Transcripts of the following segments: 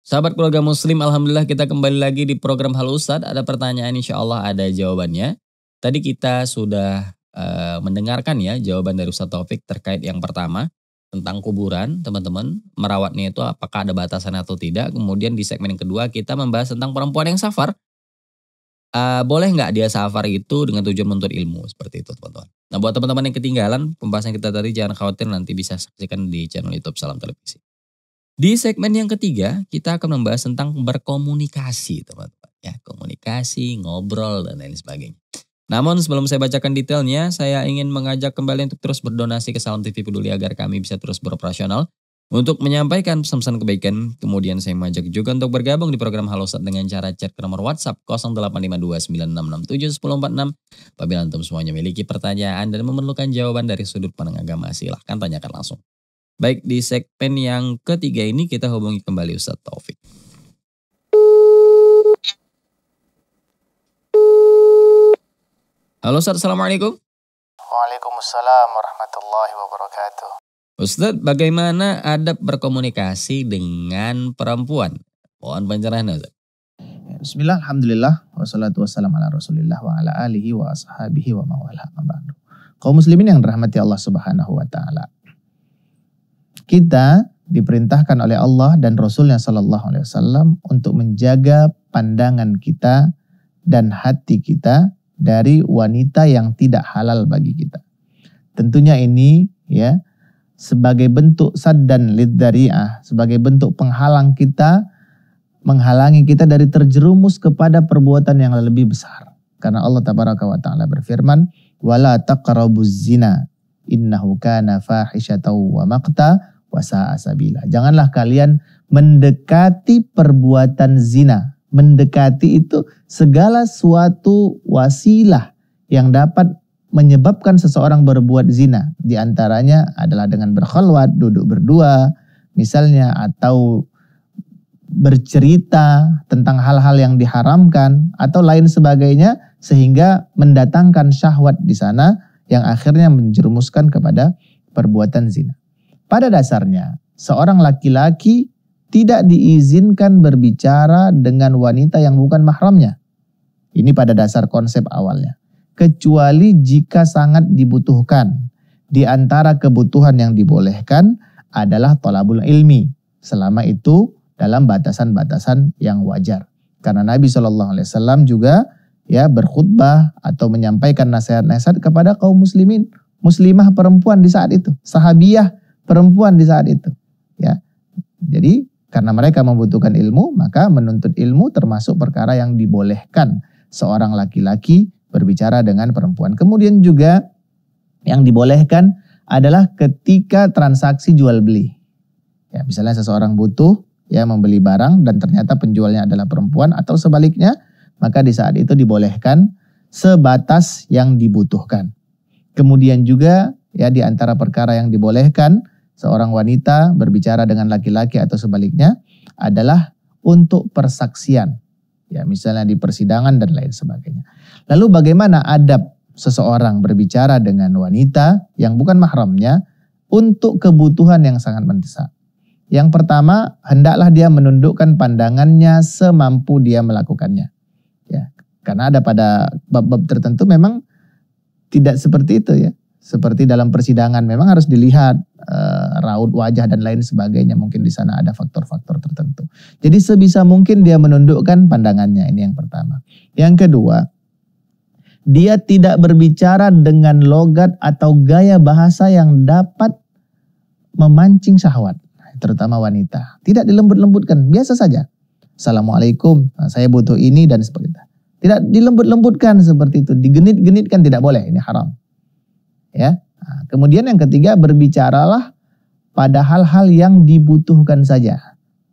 Sahabat keluarga muslim, Alhamdulillah kita kembali lagi di program Halo Ustadz. Ada pertanyaan insya Allah ada jawabannya. Tadi kita sudah uh, mendengarkan ya jawaban dari Ustadz Taufik terkait yang pertama tentang kuburan teman-teman. Merawatnya itu apakah ada batasan atau tidak. Kemudian di segmen yang kedua kita membahas tentang perempuan yang safar uh, boleh nggak dia safar itu dengan tujuan menuntut ilmu seperti itu teman-teman. Nah buat teman-teman yang ketinggalan pembahasan kita tadi jangan khawatir nanti bisa saksikan di channel YouTube Salam Televisi. Di segmen yang ketiga kita akan membahas tentang berkomunikasi teman-teman ya komunikasi, ngobrol dan lain sebagainya. Namun sebelum saya bacakan detailnya, saya ingin mengajak kembali untuk terus berdonasi ke Salam TV Peduli agar kami bisa terus beroperasional untuk menyampaikan pesan-pesan kebaikan, kemudian saya mengajak juga untuk bergabung di program Halo Ustadz dengan cara chat ke nomor WhatsApp 085296671046. Apabila antum semuanya memiliki pertanyaan dan memerlukan jawaban dari sudut pandang agama, silahkan tanyakan langsung. Baik, di segmen yang ketiga ini kita hubungi kembali Ustadz Taufik. Halo Ustadz, Assalamualaikum. Waalaikumsalam warahmatullahi wabarakatuh. Ustadz, bagaimana adab berkomunikasi dengan perempuan? Mohon pencerahan Ustadz. Bismillah, Alhamdulillah, wassalatu wassalamu ala rasulillah wa ala alihi wa ashabihi wa mawala mabadu. Kau muslimin yang rahmati Allah subhanahu wa ta'ala. Kita diperintahkan oleh Allah dan Rasulnya sallallahu Alaihi Wasallam untuk menjaga pandangan kita dan hati kita dari wanita yang tidak halal bagi kita. Tentunya ini ya sebagai bentuk saddan ah sebagai bentuk penghalang kita menghalangi kita dari terjerumus kepada perbuatan yang lebih besar. Karena Allah tabaraka wa taala berfirman, "Wala taqrabuz zina, innahu kana fahishatau wa maqta wa sa'a Janganlah kalian mendekati perbuatan zina. Mendekati itu segala suatu wasilah yang dapat menyebabkan seseorang berbuat zina. Di antaranya adalah dengan berkhalwat, duduk berdua, misalnya atau bercerita tentang hal-hal yang diharamkan atau lain sebagainya sehingga mendatangkan syahwat di sana yang akhirnya menjerumuskan kepada perbuatan zina. Pada dasarnya, seorang laki-laki tidak diizinkan berbicara dengan wanita yang bukan mahramnya. Ini pada dasar konsep awalnya kecuali jika sangat dibutuhkan. Di antara kebutuhan yang dibolehkan adalah tolabul ilmi. Selama itu dalam batasan-batasan yang wajar. Karena Nabi saw juga ya berkhutbah atau menyampaikan nasihat-nasihat kepada kaum muslimin, muslimah perempuan di saat itu, sahabiah perempuan di saat itu. Ya, jadi karena mereka membutuhkan ilmu, maka menuntut ilmu termasuk perkara yang dibolehkan seorang laki-laki berbicara dengan perempuan. Kemudian juga yang dibolehkan adalah ketika transaksi jual beli. Ya, misalnya seseorang butuh ya membeli barang dan ternyata penjualnya adalah perempuan atau sebaliknya, maka di saat itu dibolehkan sebatas yang dibutuhkan. Kemudian juga ya di antara perkara yang dibolehkan seorang wanita berbicara dengan laki-laki atau sebaliknya adalah untuk persaksian ya misalnya di persidangan dan lain sebagainya. Lalu bagaimana adab seseorang berbicara dengan wanita yang bukan mahramnya untuk kebutuhan yang sangat mendesak. Yang pertama, hendaklah dia menundukkan pandangannya semampu dia melakukannya. Ya, karena ada pada bab-bab tertentu memang tidak seperti itu ya. Seperti dalam persidangan memang harus dilihat e, raut wajah dan lain sebagainya. Mungkin di sana ada faktor-faktor tertentu. Jadi sebisa mungkin dia menundukkan pandangannya. Ini yang pertama. Yang kedua, dia tidak berbicara dengan logat atau gaya bahasa yang dapat memancing syahwat, terutama wanita. Tidak dilembut-lembutkan, biasa saja. Assalamualaikum, ah, saya butuh ini dan sebagainya. Tidak dilembut-lembutkan seperti itu, digenit-genitkan tidak boleh, ini haram. Ya. Ah, kemudian yang ketiga, berbicaralah pada hal-hal yang dibutuhkan saja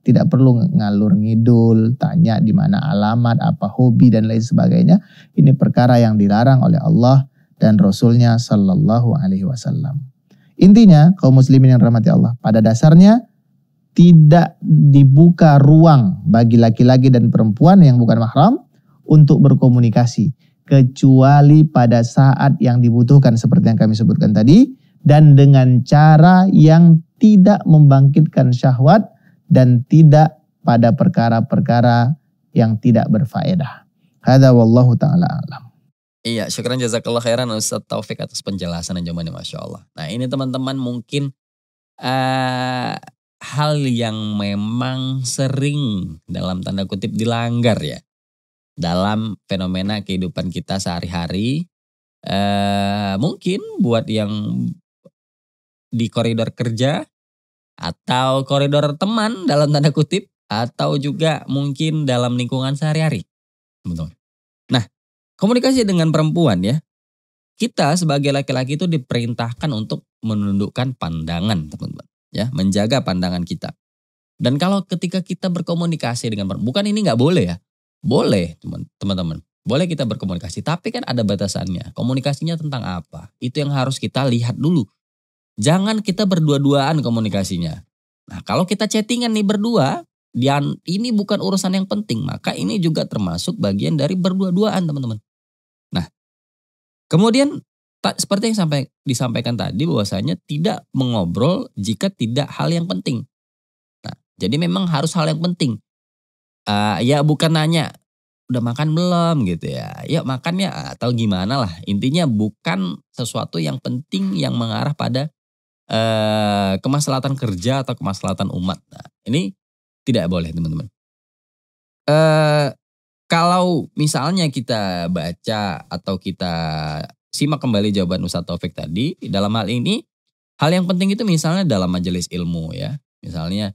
tidak perlu ngalur ngidul, tanya di mana alamat, apa hobi dan lain sebagainya. Ini perkara yang dilarang oleh Allah dan Rasulnya Shallallahu Alaihi Wasallam. Intinya kaum muslimin yang rahmati Allah, pada dasarnya tidak dibuka ruang bagi laki-laki dan perempuan yang bukan mahram untuk berkomunikasi kecuali pada saat yang dibutuhkan seperti yang kami sebutkan tadi dan dengan cara yang tidak membangkitkan syahwat dan tidak pada perkara-perkara yang tidak berfaedah. Hada wallahu taala alam. Iya, syukran jazakallah khairan Ustaz Taufik atas penjelasan dan jawabannya Masya Allah. Nah ini teman-teman mungkin uh, hal yang memang sering dalam tanda kutip dilanggar ya dalam fenomena kehidupan kita sehari-hari. Uh, mungkin buat yang di koridor kerja atau koridor teman dalam tanda kutip atau juga mungkin dalam lingkungan sehari-hari. Nah, komunikasi dengan perempuan ya. Kita sebagai laki-laki itu diperintahkan untuk menundukkan pandangan, teman-teman, ya, menjaga pandangan kita. Dan kalau ketika kita berkomunikasi dengan perempuan, bukan ini nggak boleh ya. Boleh, teman-teman. Boleh kita berkomunikasi, tapi kan ada batasannya. Komunikasinya tentang apa? Itu yang harus kita lihat dulu Jangan kita berdua-duaan komunikasinya. Nah, kalau kita chattingan nih berdua, dan ini bukan urusan yang penting, maka ini juga termasuk bagian dari berdua-duaan, teman-teman. Nah, kemudian seperti yang sampai disampaikan tadi bahwasanya tidak mengobrol jika tidak hal yang penting. Nah, jadi memang harus hal yang penting. Uh, ya bukan nanya udah makan belum gitu ya. ya makannya atau gimana lah. Intinya bukan sesuatu yang penting yang mengarah pada Eh, kemaslahatan kerja atau kemaslahatan umat. Nah, ini tidak boleh teman-teman. Eh, kalau misalnya kita baca atau kita simak kembali jawaban Ustaz Taufik tadi, dalam hal ini hal yang penting itu misalnya dalam majelis ilmu ya, misalnya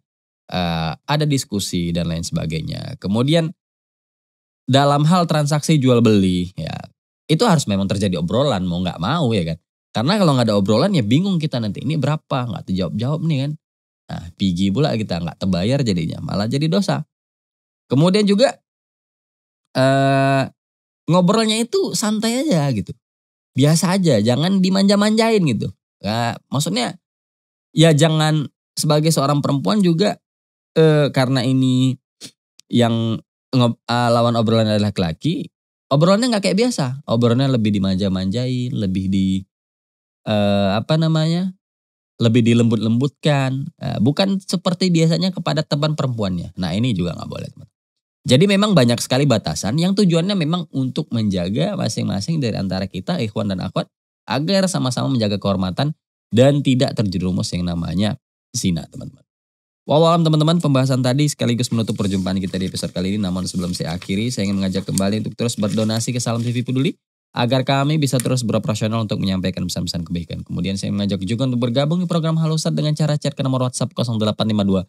uh, ada diskusi dan lain sebagainya. Kemudian dalam hal transaksi jual beli ya, itu harus memang terjadi obrolan mau nggak mau ya kan. Karena kalau nggak ada obrolan ya bingung kita nanti ini berapa nggak terjawab-jawab nih kan. Nah pigi pula kita nggak terbayar jadinya malah jadi dosa. Kemudian juga eh, ngobrolnya itu santai aja gitu, biasa aja, jangan dimanja-manjain gitu. Nah, maksudnya ya jangan sebagai seorang perempuan juga eh, karena ini yang ngob, eh, lawan obrolan adalah laki-laki, obrolannya nggak kayak biasa, obrolannya lebih dimanja-manjain, lebih di uh, apa namanya lebih dilembut-lembutkan, uh, bukan seperti biasanya kepada teman perempuannya. Nah ini juga nggak boleh teman. Jadi memang banyak sekali batasan yang tujuannya memang untuk menjaga masing-masing dari antara kita ikhwan dan akhwat agar sama-sama menjaga kehormatan dan tidak terjerumus yang namanya zina teman-teman. Wawalam teman-teman, pembahasan tadi sekaligus menutup perjumpaan kita di episode kali ini. Namun sebelum saya akhiri, saya ingin mengajak kembali untuk terus berdonasi ke Salam TV Peduli agar kami bisa terus beroperasional untuk menyampaikan pesan-pesan kebaikan. Kemudian saya mengajak juga untuk bergabung di program Halusat dengan cara chat ke nomor WhatsApp 0852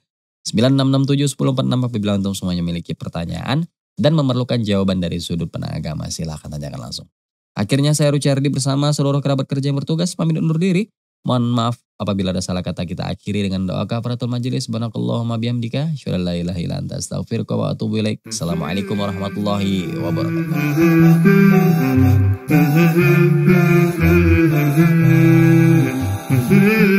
9667 1046 apabila untuk semuanya memiliki pertanyaan dan memerlukan jawaban dari sudut pandang agama. Silahkan tanyakan langsung. Akhirnya saya Rucardi bersama seluruh kerabat kerja yang bertugas pamit undur diri. Mohon maaf apabila ada salah kata kita akhiri dengan doa kafaratul majelis. Subhanakallahumma bihamdika. la ilaha ila anta astaghfiruka wa ilaik. Assalamualaikum warahmatullahi wabarakatuh. Mm-hmm. mm-hmm. mm-hmm. mm-hmm.